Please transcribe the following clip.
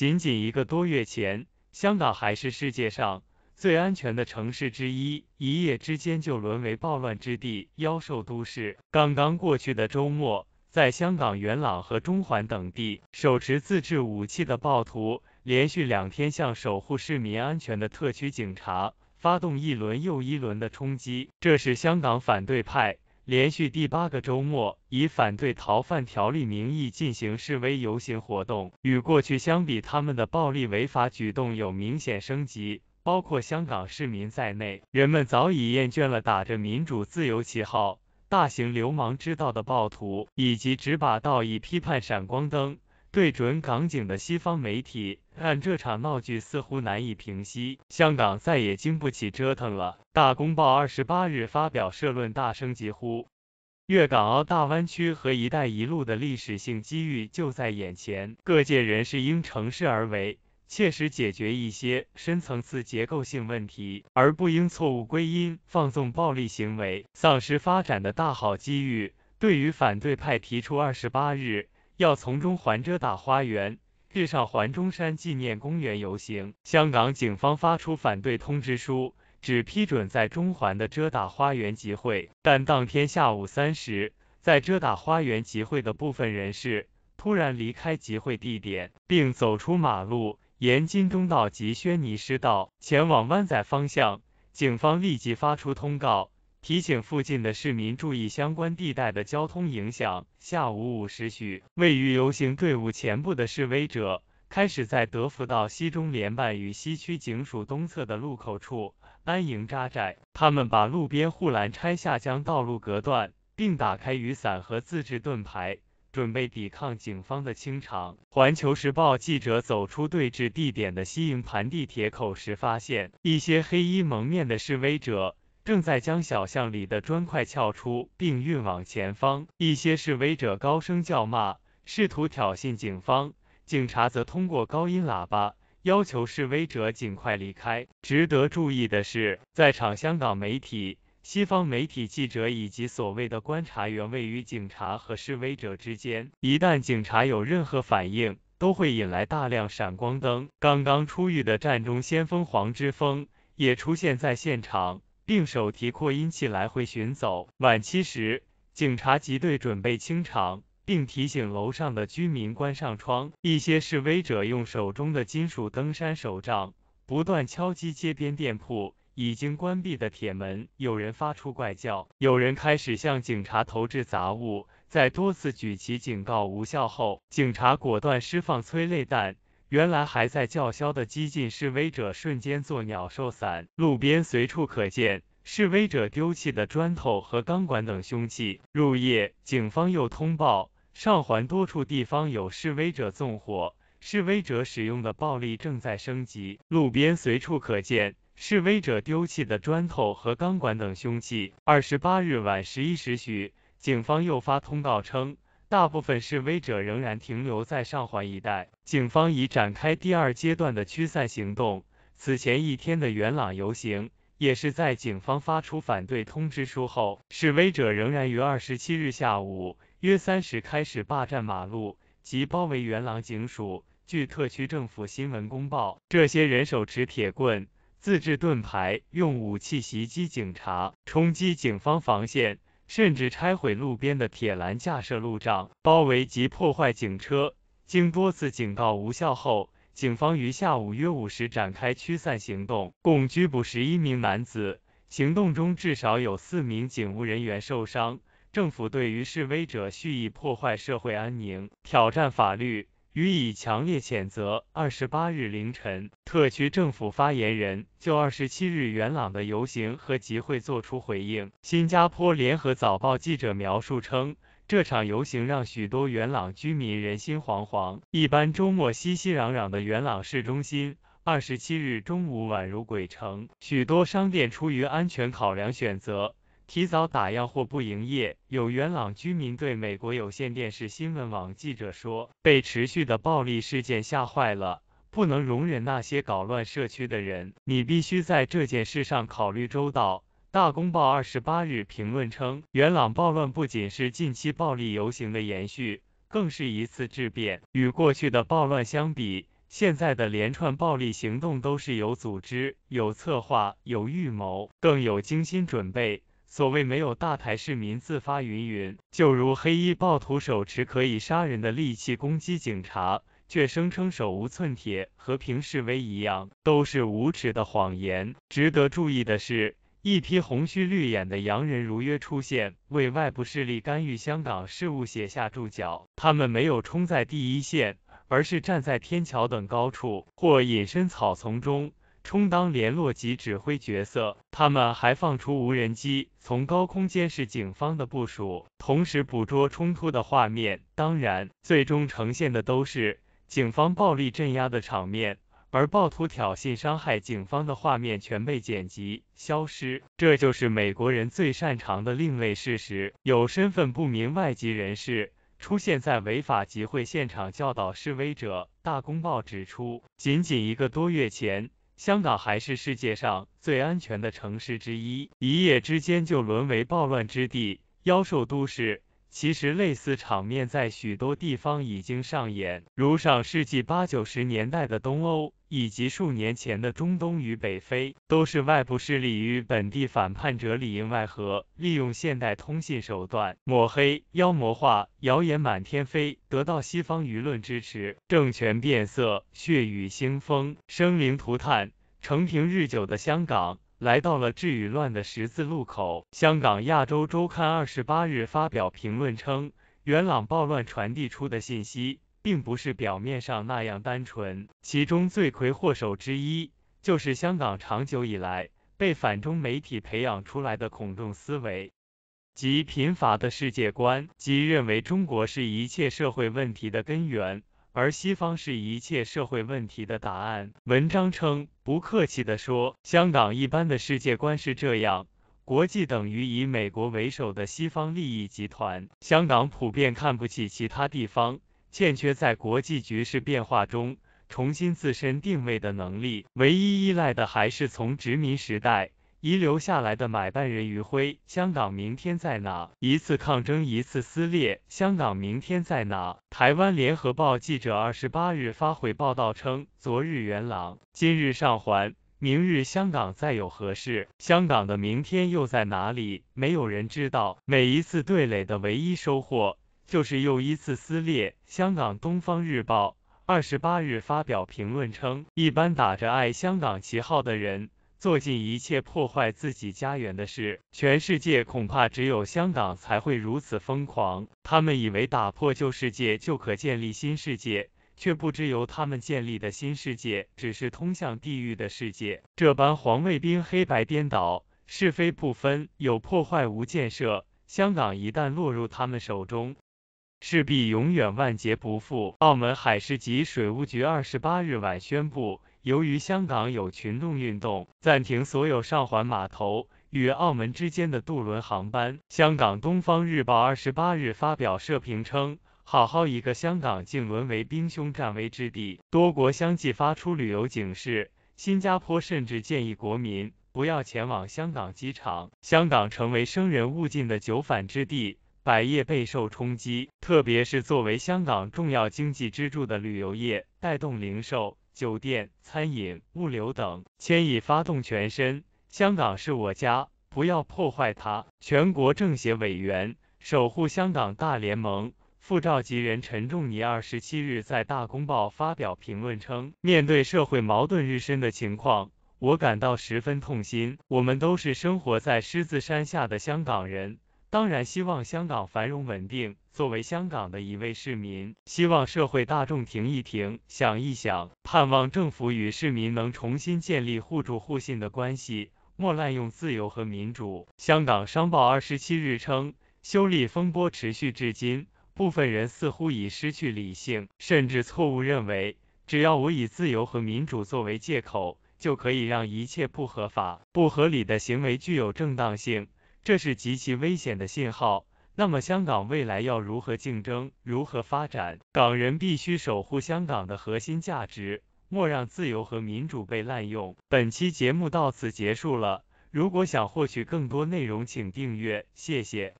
仅仅一个多月前，香港还是世界上最安全的城市之一，一夜之间就沦为暴乱之地、妖兽都市。刚刚过去的周末，在香港元朗和中环等地，手持自制武器的暴徒连续两天向守护市民安全的特区警察发动一轮又一轮的冲击。这是香港反对派。连续第八个周末，以反对逃犯条例名义进行示威游行活动。与过去相比，他们的暴力违法举动有明显升级，包括香港市民在内，人们早已厌倦了打着民主自由旗号、大型流氓之道的暴徒，以及只把道义批判闪光灯。对准港警的西方媒体，看这场闹剧似乎难以平息，香港再也经不起折腾了。《大公报》二十八日发表社论，大声疾呼：粤港澳大湾区和“一带一路”的历史性机遇就在眼前，各界人士应乘势而为，切实解决一些深层次结构性问题，而不应错误归因、放纵暴力行为，丧失发展的大好机遇。对于反对派提出二十八日。要从中环遮打花园、日上环中山纪念公园游行。香港警方发出反对通知书，只批准在中环的遮打花园集会。但当天下午三时，在遮打花园集会的部分人士突然离开集会地点，并走出马路，沿金钟道及轩尼诗道前往湾仔方向。警方立即发出通告。提醒附近的市民注意相关地带的交通影响。下午五时许，位于游行队伍前部的示威者开始在德福道西中联办与西区警署东侧的路口处安营扎寨。他们把路边护栏拆下，将道路隔断，并打开雨伞和自制盾牌，准备抵抗警方的清场。环球时报记者走出对峙地点的西营盘地铁口时，发现一些黑衣蒙面的示威者。正在将小巷里的砖块撬出并运往前方，一些示威者高声叫骂，试图挑衅警方。警察则通过高音喇叭要求示威者尽快离开。值得注意的是，在场香港媒体、西方媒体记者以及所谓的观察员位于警察和示威者之间。一旦警察有任何反应，都会引来大量闪光灯。刚刚出狱的战中先锋黄之峰也出现在现场。并手提扩音器来回巡走。晚七时，警察集队准备清场，并提醒楼上的居民关上窗。一些示威者用手中的金属登山手杖不断敲击街边店铺已经关闭的铁门，有人发出怪叫，有人开始向警察投掷杂物。在多次举旗警告无效后，警察果断释放催泪弹。原来还在叫嚣的激进示威者瞬间做鸟兽散，路边随处可见示威者丢弃的砖头和钢管等凶器。入夜，警方又通报，上环多处地方有示威者纵火，示威者使用的暴力正在升级，路边随处可见示威者丢弃的砖头和钢管等凶器。二十八日晚十一时许，警方又发通告称。大部分示威者仍然停留在上环一带，警方已展开第二阶段的驱散行动。此前一天的元朗游行，也是在警方发出反对通知书后，示威者仍然于二十七日下午约三时开始霸占马路及包围元朗警署。据特区政府新闻公报，这些人手持铁棍、自制盾牌，用武器袭击警察，冲击警方防线。甚至拆毁路边的铁栏架设路障，包围及破坏警车。经多次警告无效后，警方于下午约五时展开驱散行动，共拘捕十一名男子。行动中至少有四名警务人员受伤。政府对于示威者蓄意破坏社会安宁、挑战法律。予以强烈谴责。二十八日凌晨，特区政府发言人就二十七日元朗的游行和集会作出回应。新加坡联合早报记者描述称，这场游行让许多元朗居民人心惶惶。一般周末熙熙攘攘的元朗市中心，二十七日中午宛如鬼城，许多商店出于安全考量选择。提早打烊或不营业。有元朗居民对美国有线电视新闻网记者说：“被持续的暴力事件吓坏了，不能容忍那些搞乱社区的人。你必须在这件事上考虑周到。”大公报二十八日评论称，元朗暴乱不仅是近期暴力游行的延续，更是一次质变。与过去的暴乱相比，现在的连串暴力行动都是有组织、有策划、有预谋，更有精心准备。所谓没有大台市民自发云云，就如黑衣暴徒手持可以杀人的利器攻击警察，却声称手无寸铁和平示威一样，都是无耻的谎言。值得注意的是，一批红须绿眼的洋人如约出现，为外部势力干预香港事务写下注脚。他们没有冲在第一线，而是站在天桥等高处或隐身草丛中。充当联络及指挥角色，他们还放出无人机，从高空监视警方的部署，同时捕捉冲突的画面。当然，最终呈现的都是警方暴力镇压的场面，而暴徒挑衅伤害警方的画面全被剪辑消失。这就是美国人最擅长的另类事实。有身份不明外籍人士出现在违法集会现场，教导示威者。大公报指出，仅仅一个多月前。香港还是世界上最安全的城市之一，一夜之间就沦为暴乱之地、妖兽都市。其实，类似场面在许多地方已经上演，如上世纪八九十年代的东欧，以及数年前的中东与北非，都是外部势力与本地反叛者里应外合，利用现代通信手段抹黑、妖魔化，谣言满天飞，得到西方舆论支持，政权变色，血雨腥风，生灵涂炭。承平日久的香港。来到了治与乱的十字路口。香港《亚洲周刊》二十八日发表评论称，元朗暴乱传递出的信息，并不是表面上那样单纯。其中罪魁祸首之一，就是香港长久以来被反中媒体培养出来的恐中思维及贫乏的世界观，即认为中国是一切社会问题的根源。而西方是一切社会问题的答案。文章称，不客气地说，香港一般的世界观是这样：国际等于以美国为首的西方利益集团，香港普遍看不起其他地方，欠缺在国际局势变化中重新自身定位的能力，唯一依赖的还是从殖民时代。遗留下来的买办人余晖，香港明天在哪？一次抗争，一次撕裂，香港明天在哪？台湾联合报记者二十八日发回报道称，昨日元朗，今日上环，明日香港再有何事？香港的明天又在哪里？没有人知道。每一次对垒的唯一收获，就是又一次撕裂。香港东方日报二十八日发表评论称，一般打着爱香港旗号的人。做尽一切破坏自己家园的事，全世界恐怕只有香港才会如此疯狂。他们以为打破旧世界就可建立新世界，却不知由他们建立的新世界只是通向地狱的世界。这般黄卫兵黑白颠倒，是非不分，有破坏无建设。香港一旦落入他们手中，势必永远万劫不复。澳门海事及水务局二十八日晚宣布。由于香港有群众运动，暂停所有上环码头与澳门之间的渡轮航班。香港《东方日报》二十八日发表社评称：“好好一个香港，竟沦为兵凶战危之地。”多国相继发出旅游警示，新加坡甚至建议国民不要前往香港机场。香港成为生人勿近的九反之地，百业备受冲击，特别是作为香港重要经济支柱的旅游业，带动零售。酒店、餐饮、物流等，牵引发动全身。香港是我家，不要破坏它。全国政协委员、守护香港大联盟副召集人陈仲尼二十七日在《大公报》发表评论称，面对社会矛盾日深的情况，我感到十分痛心。我们都是生活在狮子山下的香港人，当然希望香港繁荣稳定。作为香港的一位市民，希望社会大众停一停，想一想，盼望政府与市民能重新建立互助互信的关系，莫滥用自由和民主。香港商报二十七日称，修例风波持续至今，部分人似乎已失去理性，甚至错误认为，只要我以自由和民主作为借口，就可以让一切不合法、不合理的行为具有正当性，这是极其危险的信号。那么香港未来要如何竞争，如何发展？港人必须守护香港的核心价值，莫让自由和民主被滥用。本期节目到此结束了，如果想获取更多内容，请订阅，谢谢。